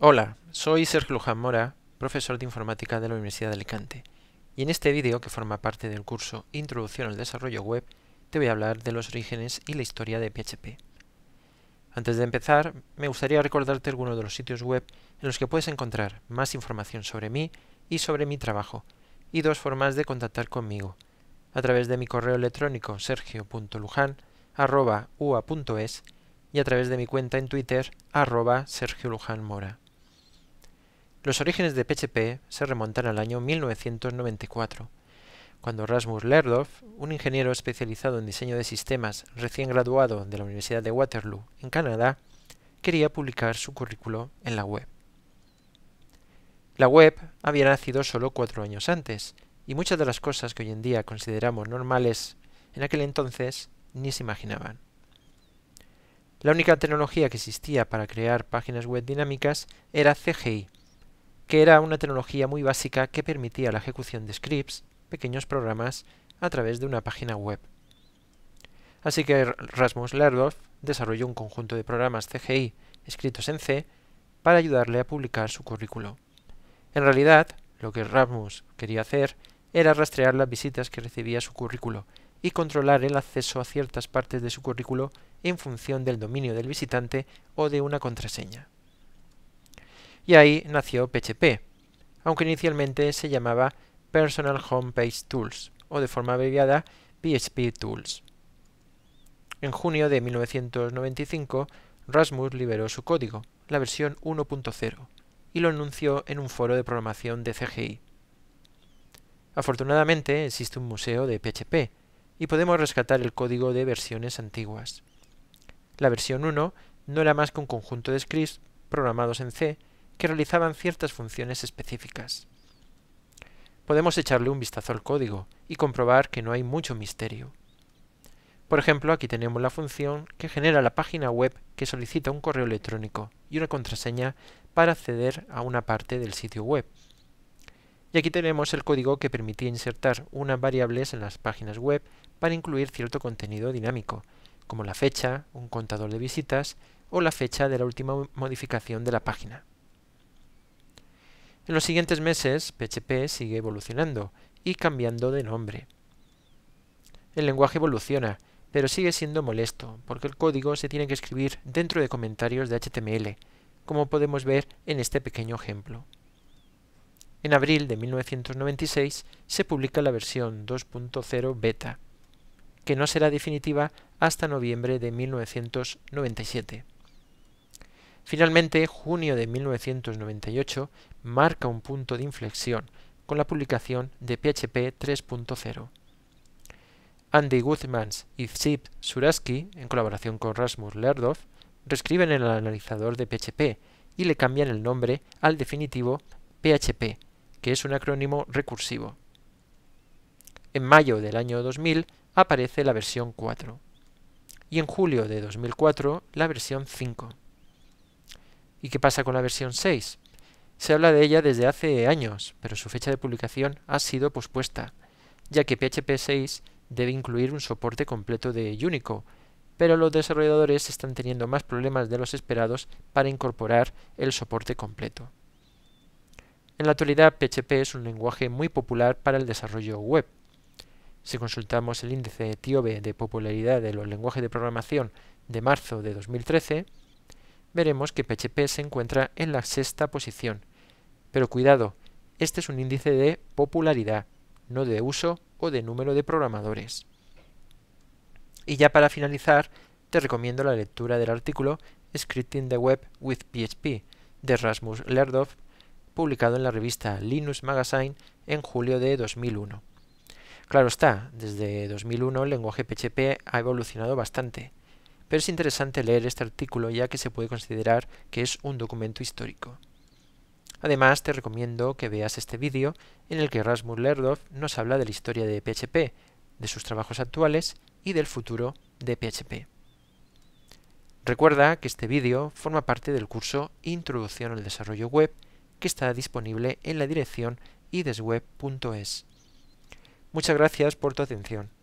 Hola, soy Sergio Luján Mora, profesor de informática de la Universidad de Alicante, y en este vídeo, que forma parte del curso Introducción al Desarrollo Web, te voy a hablar de los orígenes y la historia de PHP. Antes de empezar, me gustaría recordarte algunos de los sitios web en los que puedes encontrar más información sobre mí y sobre mi trabajo, y dos formas de contactar conmigo, a través de mi correo electrónico sergio.lujan.ua.es y a través de mi cuenta en Twitter arroba los orígenes de PHP se remontan al año 1994, cuando Rasmus Lerdorf, un ingeniero especializado en diseño de sistemas recién graduado de la Universidad de Waterloo, en Canadá, quería publicar su currículo en la web. La web había nacido solo cuatro años antes, y muchas de las cosas que hoy en día consideramos normales en aquel entonces ni se imaginaban. La única tecnología que existía para crear páginas web dinámicas era CGI, que era una tecnología muy básica que permitía la ejecución de scripts, pequeños programas, a través de una página web. Así que Rasmus Lerdorf desarrolló un conjunto de programas CGI escritos en C para ayudarle a publicar su currículo. En realidad, lo que Rasmus quería hacer era rastrear las visitas que recibía su currículo y controlar el acceso a ciertas partes de su currículo en función del dominio del visitante o de una contraseña y ahí nació PHP, aunque inicialmente se llamaba Personal Homepage Tools o de forma abreviada PHP Tools. En junio de 1995, Rasmus liberó su código, la versión 1.0, y lo anunció en un foro de programación de CGI. Afortunadamente existe un museo de PHP y podemos rescatar el código de versiones antiguas. La versión 1 no era más que un conjunto de scripts programados en C que realizaban ciertas funciones específicas. Podemos echarle un vistazo al código y comprobar que no hay mucho misterio. Por ejemplo, aquí tenemos la función que genera la página web que solicita un correo electrónico y una contraseña para acceder a una parte del sitio web. Y aquí tenemos el código que permitía insertar unas variables en las páginas web para incluir cierto contenido dinámico, como la fecha, un contador de visitas o la fecha de la última modificación de la página. En los siguientes meses, PHP sigue evolucionando y cambiando de nombre. El lenguaje evoluciona, pero sigue siendo molesto, porque el código se tiene que escribir dentro de comentarios de HTML, como podemos ver en este pequeño ejemplo. En abril de 1996 se publica la versión 2.0 beta, que no será definitiva hasta noviembre de 1997. Finalmente, junio de 1998 marca un punto de inflexión con la publicación de PHP 3.0. Andy Guzmans y Zip Suraski, en colaboración con Rasmus Lerdov, reescriben el analizador de PHP y le cambian el nombre al definitivo PHP, que es un acrónimo recursivo. En mayo del año 2000 aparece la versión 4 y en julio de 2004 la versión 5. ¿Y qué pasa con la versión 6? Se habla de ella desde hace años, pero su fecha de publicación ha sido pospuesta, ya que PHP 6 debe incluir un soporte completo de Unico, pero los desarrolladores están teniendo más problemas de los esperados para incorporar el soporte completo. En la actualidad, PHP es un lenguaje muy popular para el desarrollo web. Si consultamos el índice TIOBE de popularidad de los lenguajes de programación de marzo de 2013, veremos que PHP se encuentra en la sexta posición. Pero cuidado, este es un índice de popularidad, no de uso o de número de programadores. Y ya para finalizar, te recomiendo la lectura del artículo Scripting the Web with PHP de Rasmus Lerdov publicado en la revista Linux Magazine en julio de 2001. Claro está, desde 2001 el lenguaje PHP ha evolucionado bastante pero es interesante leer este artículo ya que se puede considerar que es un documento histórico. Además, te recomiendo que veas este vídeo en el que Rasmus Lerdov nos habla de la historia de PHP, de sus trabajos actuales y del futuro de PHP. Recuerda que este vídeo forma parte del curso Introducción al Desarrollo Web que está disponible en la dirección idesweb.es. E e Muchas gracias por tu atención.